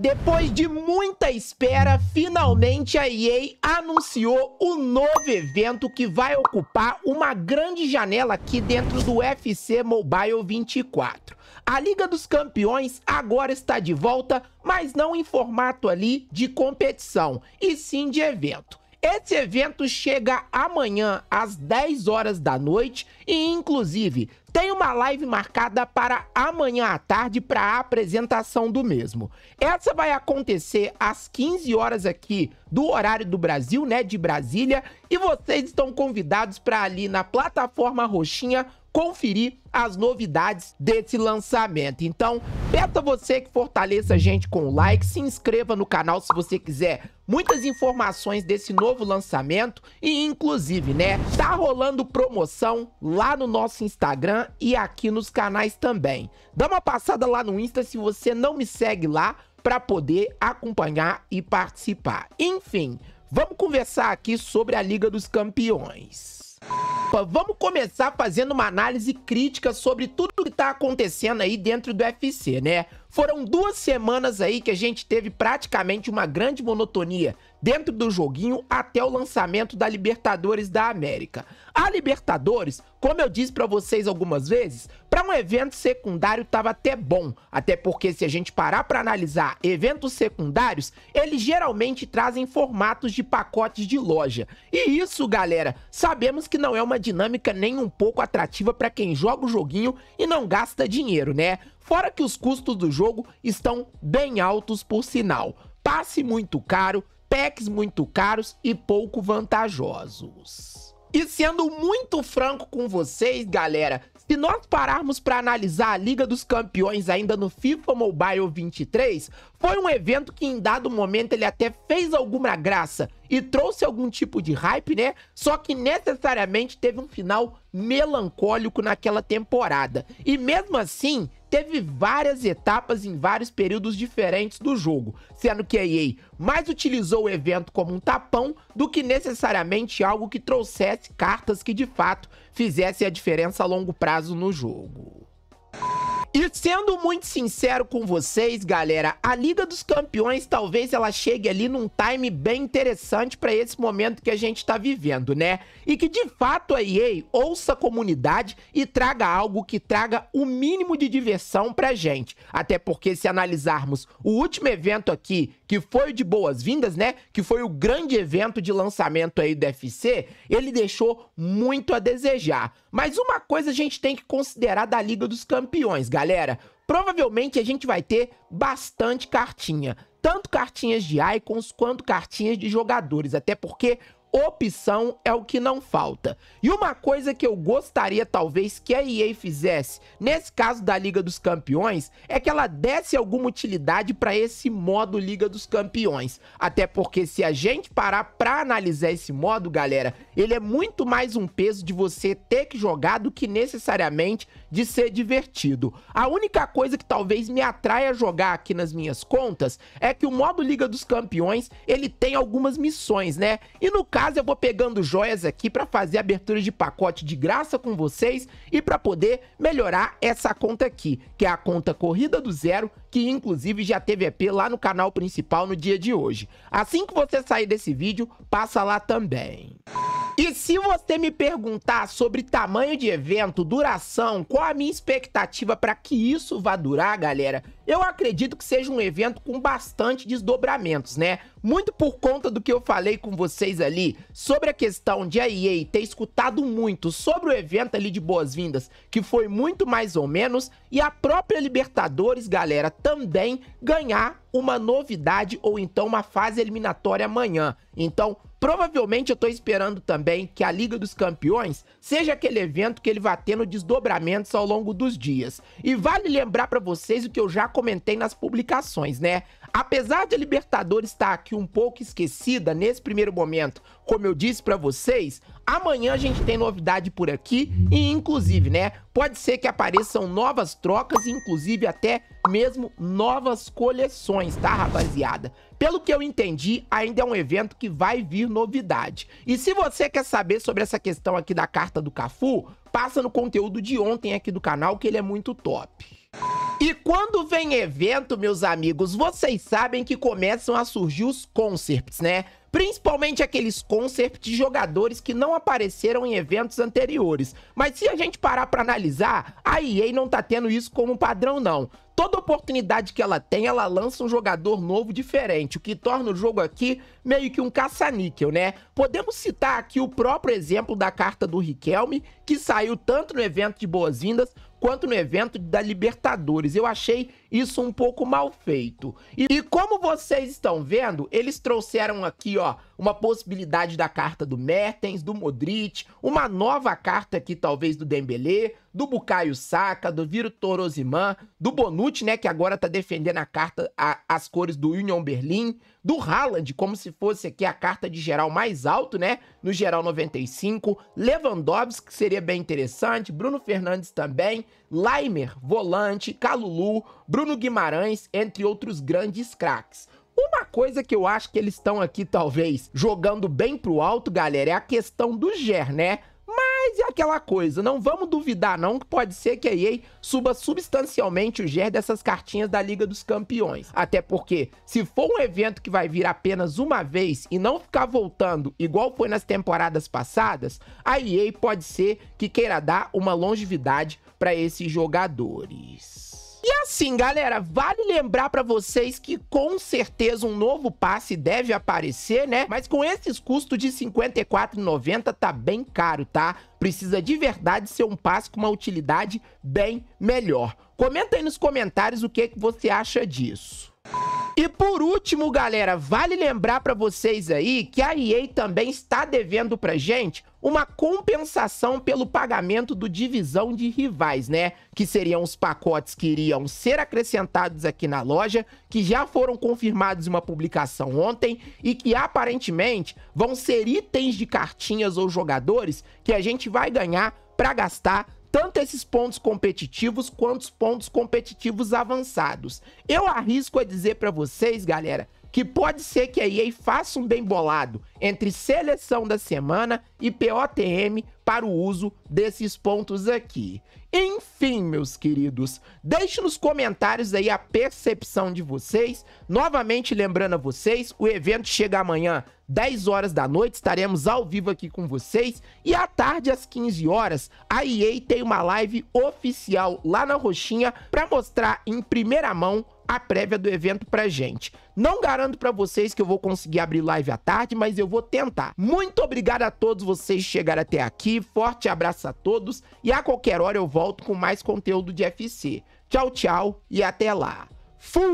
Depois de muita espera, finalmente a EA anunciou o novo evento que vai ocupar uma grande janela aqui dentro do FC Mobile 24. A Liga dos Campeões agora está de volta, mas não em formato ali de competição, e sim de evento. Esse evento chega amanhã às 10 horas da noite e inclusive tem uma live marcada para amanhã à tarde para a apresentação do mesmo. Essa vai acontecer às 15 horas aqui do horário do Brasil, né, de Brasília, e vocês estão convidados para ali na plataforma roxinha conferir as novidades desse lançamento. Então, peça você que fortaleça a gente com o like, se inscreva no canal se você quiser muitas informações desse novo lançamento e inclusive, né, tá rolando promoção lá no nosso Instagram e aqui nos canais também. Dá uma passada lá no Insta se você não me segue lá para poder acompanhar e participar. Enfim, vamos conversar aqui sobre a Liga dos Campeões. Rafa, vamos começar fazendo uma análise crítica sobre tudo que tá acontecendo aí dentro do UFC, né? Foram duas semanas aí que a gente teve praticamente uma grande monotonia dentro do joguinho até o lançamento da Libertadores da América. A Libertadores, como eu disse para vocês algumas vezes, para um evento secundário tava até bom, até porque se a gente parar para analisar eventos secundários, eles geralmente trazem formatos de pacotes de loja. E isso, galera, sabemos que não é uma dinâmica nem um pouco atrativa para quem joga o joguinho e não gasta dinheiro, né? Fora que os custos do jogo estão bem altos por sinal. Passe muito caro, packs muito caros e pouco vantajosos. E sendo muito franco com vocês, galera, se nós pararmos para analisar a Liga dos Campeões ainda no FIFA Mobile 23, foi um evento que em dado momento ele até fez alguma graça e trouxe algum tipo de hype, né? Só que necessariamente teve um final melancólico naquela temporada. E mesmo assim, teve várias etapas em vários períodos diferentes do jogo, sendo que a EA mais utilizou o evento como um tapão do que necessariamente algo que trouxesse cartas que de fato fizessem a diferença a longo prazo no jogo. E sendo muito sincero com vocês, galera, a Liga dos Campeões talvez ela chegue ali num time bem interessante para esse momento que a gente tá vivendo, né? E que de fato a EA ouça a comunidade e traga algo que traga o mínimo de diversão pra gente. Até porque se analisarmos o último evento aqui, que foi de boas-vindas, né? Que foi o grande evento de lançamento aí do UFC, ele deixou muito a desejar. Mas uma coisa a gente tem que considerar da Liga dos Campeões, galera. Provavelmente a gente vai ter bastante cartinha tanto cartinhas de icons quanto cartinhas de jogadores, até porque Opção é o que não falta. E uma coisa que eu gostaria talvez que a EA fizesse, nesse caso da Liga dos Campeões, é que ela desse alguma utilidade para esse modo Liga dos Campeões. Até porque se a gente parar para analisar esse modo, galera, ele é muito mais um peso de você ter que jogar do que necessariamente de ser divertido. A única coisa que talvez me atraia a jogar aqui nas minhas contas é que o modo Liga dos Campeões, ele tem algumas missões, né? E no caso casa eu vou pegando joias aqui para fazer abertura de pacote de graça com vocês e para poder melhorar essa conta aqui, que é a conta Corrida do Zero, que inclusive já teve EP lá no canal principal no dia de hoje. Assim que você sair desse vídeo, passa lá também. E se você me perguntar sobre tamanho de evento, duração, qual a minha expectativa para que isso vá durar, galera, eu acredito que seja um evento com bastante desdobramentos, né? muito por conta do que eu falei com vocês ali sobre a questão de a EA ter escutado muito sobre o evento ali de boas-vindas, que foi muito mais ou menos, e a própria Libertadores, galera, também ganhar uma novidade ou então uma fase eliminatória amanhã. Então, Provavelmente eu tô esperando também que a Liga dos Campeões seja aquele evento que ele vá tendo desdobramentos ao longo dos dias. E vale lembrar para vocês o que eu já comentei nas publicações, né? Apesar de a Libertadores estar aqui um pouco esquecida nesse primeiro momento, como eu disse para vocês, amanhã a gente tem novidade por aqui e inclusive, né, pode ser que apareçam novas trocas, inclusive até mesmo novas coleções, tá, rapaziada? Pelo que eu entendi, ainda é um evento que vai vir novidade. E se você quer saber sobre essa questão aqui da carta do Cafu, passa no conteúdo de ontem aqui do canal que ele é muito top. E quando vem evento, meus amigos, vocês sabem que começam a surgir os concerts, né? Principalmente aqueles concerts de jogadores que não apareceram em eventos anteriores. Mas se a gente parar para analisar, a EA não tá tendo isso como padrão não. Toda oportunidade que ela tem, ela lança um jogador novo diferente, o que torna o jogo aqui meio que um caça-níquel, né? Podemos citar aqui o próprio exemplo da carta do Riquelme, que saiu tanto no evento de boas-vindas quanto no evento da Libertadores. Eu achei isso um pouco mal feito. E, e, como vocês estão vendo, eles trouxeram aqui, ó, uma possibilidade da carta do Mertens, do Modric, uma nova carta aqui, talvez, do Dembélé, do Bukayo Saka, do Vitor Osiman do Bonucci, né, que agora tá defendendo a carta, a, as cores do Union Berlin, do Haaland, como se fosse aqui a carta de geral mais alto, né, no geral 95, Lewandowski, que seria bem interessante, Bruno Fernandes também, Laimer, volante, Calulu, Bruno Guimarães, entre outros grandes craques. Uma coisa que eu acho que eles estão aqui, talvez, jogando bem pro alto, galera, é a questão do Ger, né? Mas é aquela coisa, não vamos duvidar não que pode ser que a EA suba substancialmente o GER dessas cartinhas da Liga dos Campeões. Até porque, se for um evento que vai vir apenas uma vez e não ficar voltando igual foi nas temporadas passadas, a EA pode ser que queira dar uma longevidade para esses jogadores. E assim, galera, vale lembrar para vocês que com certeza um novo passe deve aparecer, né? Mas com esses custos de R$ 54,90 tá bem caro, tá? Precisa de verdade ser um passe com uma utilidade bem melhor. Comenta aí nos comentários o que, que você acha disso. E por último, galera, vale lembrar para vocês aí que a EA também está devendo pra gente uma compensação pelo pagamento do divisão de rivais, né? Que seriam os pacotes que iriam ser acrescentados aqui na loja, que já foram confirmados em uma publicação ontem e que aparentemente vão ser itens de cartinhas ou jogadores que a gente vai ganhar para gastar tanto esses pontos competitivos quanto os pontos competitivos avançados. Eu arrisco a dizer para vocês, galera, que pode ser que a EA faça um bem bolado entre seleção da semana e POTM para o uso desses pontos aqui. Enfim, meus queridos, deixe nos comentários aí a percepção de vocês. Novamente lembrando a vocês, o evento chega amanhã 10 horas da noite, estaremos ao vivo aqui com vocês. E à tarde, às 15 horas, a EA tem uma live oficial lá na Roxinha para mostrar em primeira mão a prévia do evento pra gente. Não garanto para vocês que eu vou conseguir abrir live à tarde, mas eu vou tentar. Muito obrigado a todos vocês que chegaram até aqui. Forte abraço a todos e a qualquer hora eu volto com mais conteúdo de FC. Tchau, tchau e até lá. Fui!